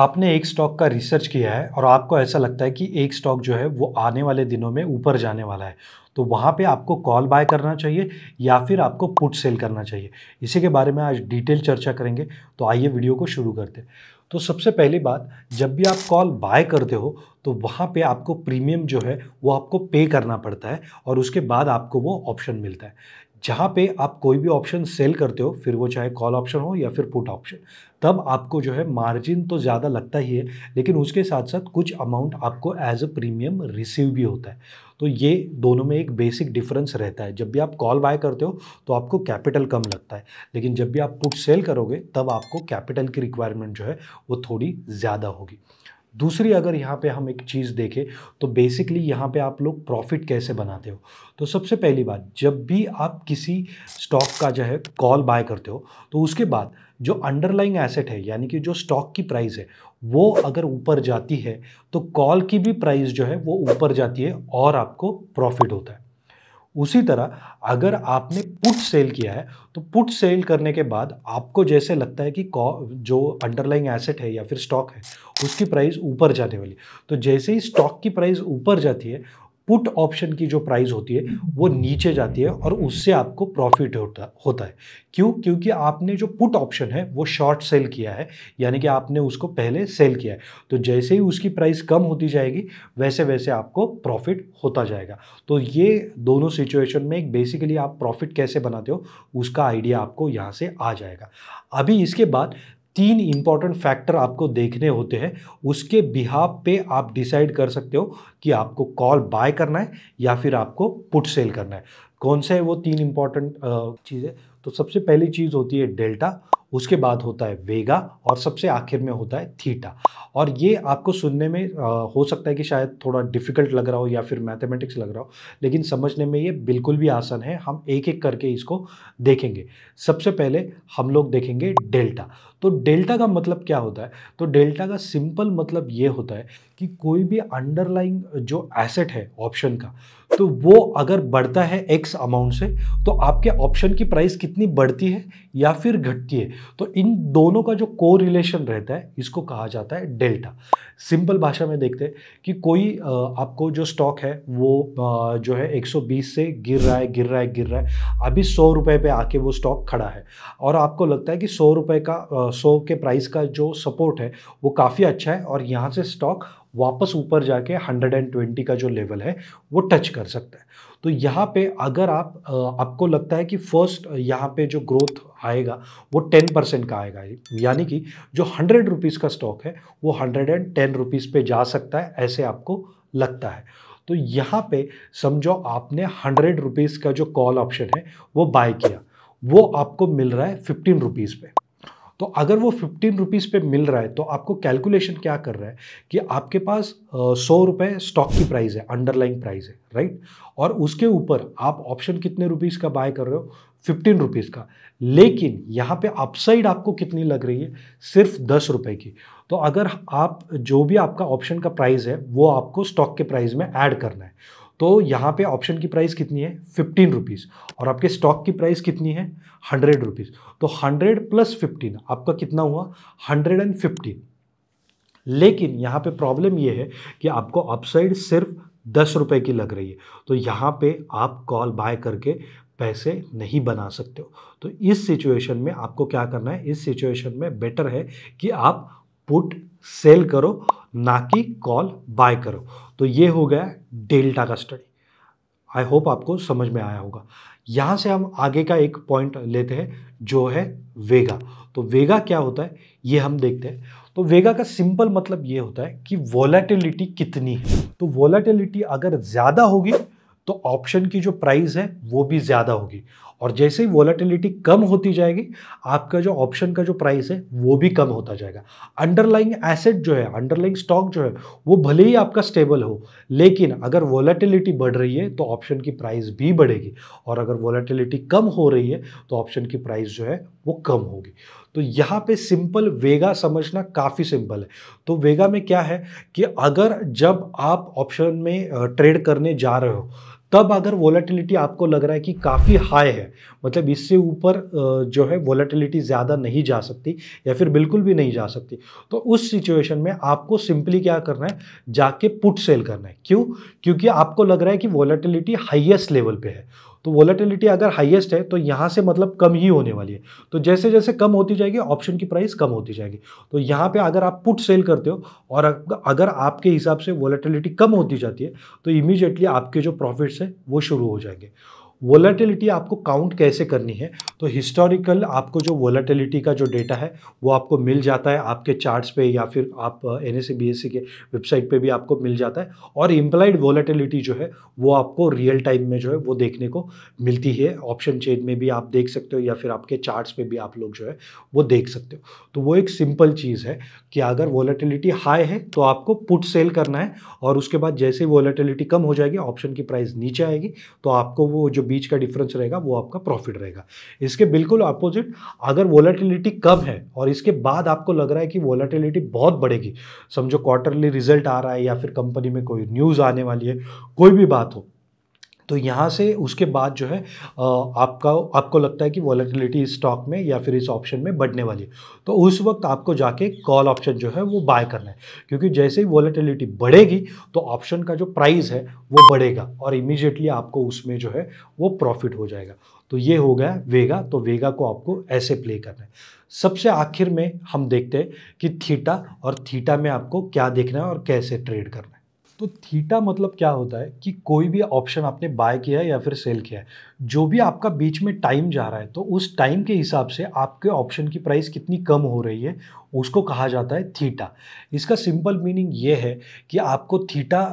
आपने एक स्टॉक का रिसर्च किया है और आपको ऐसा लगता है कि एक स्टॉक जो है वो आने वाले दिनों में ऊपर जाने वाला है तो वहाँ पे आपको कॉल बाय करना चाहिए या फिर आपको पुट सेल करना चाहिए इसी के बारे में आज डिटेल चर्चा करेंगे तो आइए वीडियो को शुरू करते तो सबसे पहली बात जब भी आप कॉल बाय करते हो तो वहाँ पे आपको प्रीमियम जो है वो आपको पे करना पड़ता है और उसके बाद आपको वो ऑप्शन मिलता है जहाँ पे आप कोई भी ऑप्शन सेल करते हो फिर वो चाहे कॉल ऑप्शन हो या फिर पुट ऑप्शन तब आपको जो है मार्जिन तो ज़्यादा लगता ही है लेकिन उसके साथ साथ कुछ अमाउंट आपको एज अ प्रीमियम रिसीव भी होता है तो ये दोनों में एक बेसिक डिफरेंस रहता है जब भी आप कॉल बाय करते हो तो आपको कैपिटल कम लगता है लेकिन जब भी आप पुट सेल करोगे तब आपको कैपिटल की रिक्वायरमेंट जो है वो थोड़ी ज़्यादा होगी दूसरी अगर यहाँ पे हम एक चीज़ देखें तो बेसिकली यहाँ पे आप लोग प्रॉफिट कैसे बनाते हो तो सबसे पहली बात जब भी आप किसी स्टॉक का जो है कॉल बाय करते हो तो उसके बाद जो अंडरलाइंग एसेट है यानी कि जो स्टॉक की प्राइस है वो अगर ऊपर जाती है तो कॉल की भी प्राइस जो है वो ऊपर जाती है और आपको प्रॉफिट होता है उसी तरह अगर आपने पुट सेल किया है तो पुट सेल करने के बाद आपको जैसे लगता है कि जो अंडरलाइंग एसेट है या फिर स्टॉक है उसकी प्राइस ऊपर जाने वाली तो जैसे ही स्टॉक की प्राइस ऊपर जाती है पुट ऑप्शन की जो प्राइस होती है वो नीचे जाती है और उससे आपको प्रॉफिट होता होता है क्यों क्योंकि आपने जो पुट ऑप्शन है वो शॉर्ट सेल किया है यानी कि आपने उसको पहले सेल किया है तो जैसे ही उसकी प्राइस कम होती जाएगी वैसे वैसे आपको प्रॉफिट होता जाएगा तो ये दोनों सिचुएशन में एक बेसिकली आप प्रॉफिट कैसे बनाते हो उसका आइडिया आपको यहाँ से आ जाएगा अभी इसके बाद तीन इंपॉर्टेंट फैक्टर आपको देखने होते हैं उसके बिहाब पे आप डिसाइड कर सकते हो कि आपको कॉल बाय करना है या फिर आपको पुट सेल करना है कौन से है वो तीन इंपॉर्टेंट चीज़ें तो सबसे पहली चीज़ होती है डेल्टा उसके बाद होता है वेगा और सबसे आखिर में होता है थीटा और ये आपको सुनने में आ, हो सकता है कि शायद थोड़ा डिफ़िकल्ट लग रहा हो या फिर मैथमेटिक्स लग रहा हो लेकिन समझने में ये बिल्कुल भी आसान है हम एक एक करके इसको देखेंगे सबसे पहले हम लोग देखेंगे डेल्टा तो डेल्टा का मतलब क्या होता है तो डेल्टा का सिंपल मतलब ये होता है कि कोई भी अंडरलाइंग जो एसेट है ऑप्शन का तो वो अगर बढ़ता है एक्स अमाउंट से तो आपके ऑप्शन की प्राइस कितनी बढ़ती है या फिर घटती है तो इन दोनों का जो को रिलेशन रहता है इसको कहा जाता है डेल्टा सिंपल भाषा में देखते हैं कि कोई आपको जो स्टॉक है वो जो है 120 से गिर रहा है गिर रहा है गिर रहा है अभी सौ रुपये पर आके वो स्टॉक खड़ा है और आपको लगता है कि सौ रुपये का सौ के प्राइस का जो सपोर्ट है वो काफ़ी अच्छा है और यहाँ से स्टॉक वापस ऊपर जाके 120 का जो लेवल है वो टच कर सकता है तो यहाँ पे अगर आप आपको लगता है कि फर्स्ट यहाँ पे जो ग्रोथ आएगा वो 10 परसेंट का आएगा यानी कि जो हंड्रेड रुपीज़ का स्टॉक है वो हंड्रेड एंड टेन रुपीज़ पर जा सकता है ऐसे आपको लगता है तो यहाँ पे समझो आपने हंड्रेड रुपीज़ का जो कॉल ऑप्शन है वो बाय किया वो आपको मिल रहा है फिफ्टीन रुपीज़ पे तो अगर वो फिफ्टीन रुपीज़ पे मिल रहा है तो आपको कैलकुलेशन क्या कर रहा है कि आपके पास सौ रुपये स्टॉक की प्राइस है अंडरलाइन प्राइस है राइट और उसके ऊपर आप ऑप्शन कितने रुपीज़ का बाय कर रहे हो फिफ्टीन रुपीज़ का लेकिन यहाँ पे अपसाइड आपको कितनी लग रही है सिर्फ दस रुपये की तो अगर आप जो भी आपका ऑप्शन का प्राइस है वो आपको स्टॉक के प्राइस में ऐड करना है तो यहाँ पे ऑप्शन की प्राइस कितनी है फिफ्टीन रुपीज़ और आपके स्टॉक की प्राइस कितनी है हंड्रेड रुपीज़ तो हंड्रेड प्लस फिफ्टीन आपका कितना हुआ हंड्रेड एंड फिफ्टीन लेकिन यहाँ पे प्रॉब्लम ये है कि आपको अपसाइड सिर्फ दस रुपये की लग रही है तो यहाँ पे आप कॉल बाय करके पैसे नहीं बना सकते हो तो इस सिचुएशन में आपको क्या करना है इस सिचुएशन में बेटर है कि आप पुट सेल करो ना कि कॉल बाय करो तो ये हो गया डेल्टा का स्टडी आई होप आपको समझ में आया होगा यहाँ से हम आगे का एक पॉइंट लेते हैं जो है वेगा तो वेगा क्या होता है ये हम देखते हैं तो वेगा का सिंपल मतलब ये होता है कि वॉलेटिलिटी कितनी है तो वॉलेटिलिटी अगर ज़्यादा होगी तो ऑप्शन की जो प्राइस है वो भी ज़्यादा होगी और जैसे ही वॉलेटिलिटी कम होती जाएगी आपका जो ऑप्शन का जो प्राइस है वो भी कम होता जाएगा अंडरलाइंग एसेट जो है अंडरलाइंग स्टॉक जो है वो भले ही आपका स्टेबल हो लेकिन अगर वॉलेटिलिटी बढ़ रही है तो ऑप्शन की प्राइस भी बढ़ेगी और अगर वॉलेटिलिटी कम हो रही है तो ऑप्शन की प्राइस जो है वो कम होगी तो यहाँ पे सिंपल वेगा समझना काफ़ी सिंपल है तो वेगा में क्या है कि अगर जब आप ऑप्शन में ट्रेड करने जा रहे हो तब अगर वॉलेटिलिटी आपको लग रहा है कि काफ़ी हाई है मतलब इससे ऊपर जो है वॉलेटिलिटी ज़्यादा नहीं जा सकती या फिर बिल्कुल भी नहीं जा सकती तो उस सिचुएशन में आपको सिंपली क्या करना है जाके पुट सेल करना है क्यों क्योंकि आपको लग रहा है कि वॉलेटिलिटी हाइएस्ट लेवल पर है तो वॉलेटिलिटी अगर हाईएस्ट है तो यहाँ से मतलब कम ही होने वाली है तो जैसे जैसे कम होती जाएगी ऑप्शन की प्राइस कम होती जाएगी तो यहाँ पे अगर आप पुट सेल करते हो और अगर आपके हिसाब से वॉलेटिलिटी कम होती जाती है तो इमीजिएटली आपके जो प्रॉफिट्स हैं वो शुरू हो जाएंगे वोलाटिलिटी आपको काउंट कैसे करनी है तो हिस्टोरिकल आपको जो वोलाटिलिटी का जो डेटा है वो आपको मिल जाता है आपके चार्ट्स पे या फिर आप एन एस के वेबसाइट पे भी आपको मिल जाता है और इम्प्लाइड वोलाटिलिटी जो है वो आपको रियल टाइम में जो है वो देखने को मिलती है ऑप्शन चेन में भी आप देख सकते हो या फिर आपके चार्ट्स पे भी आप लोग जो है वो देख सकते हो तो वो एक सिंपल चीज़ है कि अगर वोलाटिलिटी हाई है तो आपको पुट सेल करना है और उसके बाद जैसे ही वोलाटिलिटी कम हो जाएगी ऑप्शन की प्राइस नीचे आएगी तो आपको वो जो बीच का डिफरेंस रहेगा वो आपका प्रॉफिट रहेगा इसके बिल्कुल अपोजिट अगर वॉलेटिलिटी कम है और इसके बाद आपको लग रहा है कि वॉलेटिलिटी बहुत बढ़ेगी समझो क्वार्टरली रिजल्ट आ रहा है या फिर कंपनी में कोई न्यूज़ आने वाली है कोई भी बात हो तो यहाँ से उसके बाद जो है आपका आपको लगता है कि वॉलेटिलिटी इस स्टॉक में या फिर इस ऑप्शन में बढ़ने वाली है तो उस वक्त आपको जाके कॉल ऑप्शन जो है वो बाय करना है क्योंकि जैसे ही वॉलेटिलिटी बढ़ेगी तो ऑप्शन का जो प्राइस है वो बढ़ेगा और इमीजिएटली आपको उसमें जो है वो प्रॉफिट हो जाएगा तो ये हो गया वेगा तो वेगा को आपको ऐसे प्ले करना है सबसे आखिर में हम देखते हैं कि थीटा और थीटा में आपको क्या देखना है और कैसे ट्रेड करना है तो थीटा मतलब क्या होता है कि कोई भी ऑप्शन आपने बाय किया है या फिर सेल किया है जो भी आपका बीच में टाइम जा रहा है तो उस टाइम के हिसाब से आपके ऑप्शन की प्राइस कितनी कम हो रही है उसको कहा जाता है थीटा इसका सिंपल मीनिंग ये है कि आपको थीटा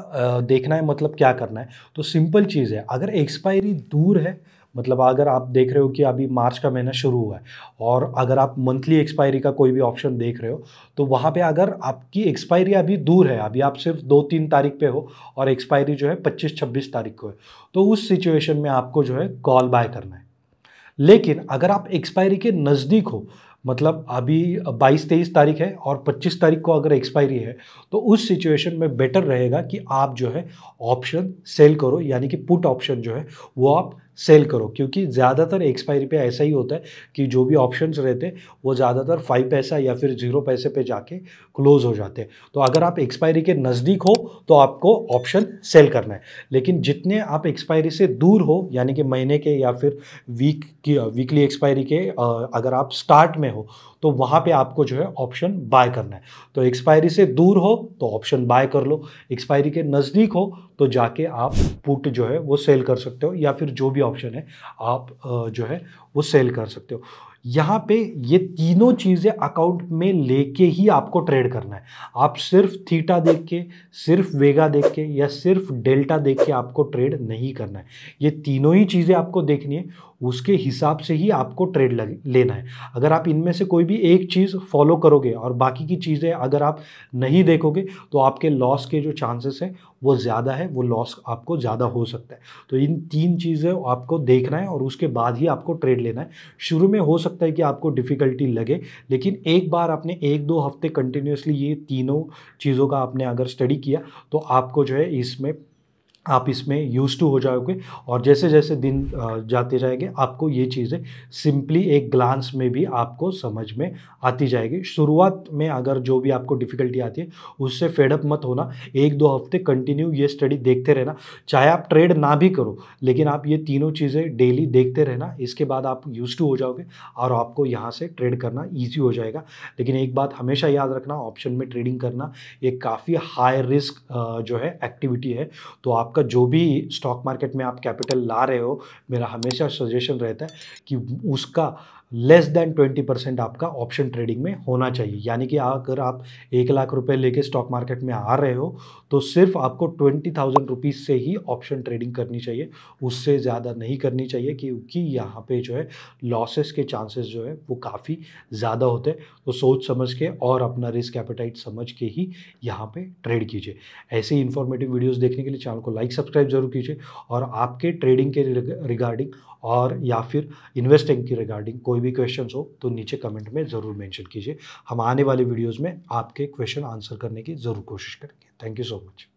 देखना है मतलब क्या करना है तो सिंपल चीज़ है अगर एक्सपायरी दूर है मतलब अगर आप देख रहे हो कि अभी मार्च का महीना शुरू हुआ है और अगर आप मंथली एक्सपायरी का कोई भी ऑप्शन देख रहे हो तो वहाँ पे अगर आपकी एक्सपायरी अभी दूर है अभी आप सिर्फ दो तीन तारीख पे हो और एक्सपायरी जो है पच्चीस छब्बीस तारीख को है तो उस सिचुएशन में आपको जो है कॉल बाय करना है लेकिन अगर आप एक्सपायरी के नज़दीक हो मतलब अभी बाईस तेईस तारीख है और पच्चीस तारीख को अगर एक्सपायरी है तो उस सिचुएशन में बेटर रहेगा कि आप जो है ऑप्शन सेल करो यानी कि पुट ऑप्शन जो है वो आप सेल करो क्योंकि ज़्यादातर एक्सपायरी पे ऐसा ही होता है कि जो भी ऑप्शंस रहते हैं वो ज़्यादातर फाइव पैसा या फिर ज़ीरो पैसे पे जाके क्लोज हो जाते हैं तो अगर आप एक्सपायरी के नज़दीक हो तो आपको ऑप्शन सेल करना है लेकिन जितने आप एक्सपायरी से दूर हो यानी कि महीने के या फिर वीक की वीकली एक्सपायरी के अगर आप स्टार्ट में हो तो वहाँ पर आपको जो है ऑप्शन बाय करना है तो एक्सपायरी से दूर हो तो ऑप्शन बाय कर लो एक्सपायरी के नज़दीक हो तो जाके आप पुट जो है वो सेल कर सकते हो या फिर जो भी ऑप्शन है आप जो है वो सेल कर सकते हो यहाँ पे ये तीनों चीज़ें अकाउंट में लेके ही आपको ट्रेड करना है आप सिर्फ थीटा देख के सिर्फ वेगा देख के या सिर्फ डेल्टा देख के आपको ट्रेड नहीं करना है ये तीनों ही चीज़ें आपको देखनी है उसके हिसाब से ही आपको ट्रेड लेना है अगर आप इनमें से कोई भी एक चीज़ फॉलो करोगे और बाकी की चीज़ें अगर आप नहीं देखोगे तो आपके लॉस के जो चांसेस हैं वो ज़्यादा है वो लॉस आपको ज़्यादा हो सकता है तो इन तीन चीज़ें आपको देखना है और उसके बाद ही आपको ट्रेड लेना है शुरू में हो सकता सकता है कि आपको डिफ़िकल्टी लगे लेकिन एक बार आपने एक दो हफ्ते कंटिन्यूसली ये तीनों चीज़ों का आपने अगर स्टडी किया तो आपको जो है इसमें आप इसमें यूज़ टू हो जाओगे और जैसे जैसे दिन जाते जाएंगे आपको ये चीज़ें सिंपली एक ग्लांस में भी आपको समझ में आती जाएगी शुरुआत में अगर जो भी आपको डिफ़िकल्टी आती है उससे फेडअप मत होना एक दो हफ्ते कंटिन्यू ये स्टडी देखते रहना चाहे आप ट्रेड ना भी करो लेकिन आप ये तीनों चीज़ें डेली देखते रहना इसके बाद आप यूज़ टू हो जाओगे और आपको यहाँ से ट्रेड करना ईजी हो जाएगा लेकिन एक बात हमेशा याद रखना ऑप्शन में ट्रेडिंग करना ये काफ़ी हाई रिस्क जो है एक्टिविटी है तो आप आपका जो भी स्टॉक मार्केट में आप कैपिटल ला रहे हो मेरा हमेशा सजेशन रहता है कि उसका लेस देन ट्वेंटी परसेंट आपका ऑप्शन ट्रेडिंग में होना चाहिए यानी कि अगर आप एक लाख रुपए लेके स्टॉक मार्केट में आ रहे हो तो सिर्फ आपको ट्वेंटी थाउजेंड रुपीज़ से ही ऑप्शन ट्रेडिंग करनी चाहिए उससे ज़्यादा नहीं करनी चाहिए क्योंकि यहाँ पे जो है लॉसेस के चांसेस जो है वो काफ़ी ज़्यादा होते हैं तो सोच समझ के और अपना रिस्क एपेटाइट समझ के ही यहाँ पर ट्रेड कीजिए ऐसे ही इन्फॉर्मेटिव वीडियोज़ देखने के लिए चैनल को लाइक सब्सक्राइब जरूर कीजिए और आपके ट्रेडिंग के रिगार्डिंग और या फिर इन्वेस्टिंग की रिगार्डिंग कोई कोई भी क्वेश्चन हो तो नीचे कमेंट में ज़रूर मेंशन कीजिए हम आने वाले वीडियोज़ में आपके क्वेश्चन आंसर करने की ज़रूर कोशिश करेंगे थैंक यू सो मच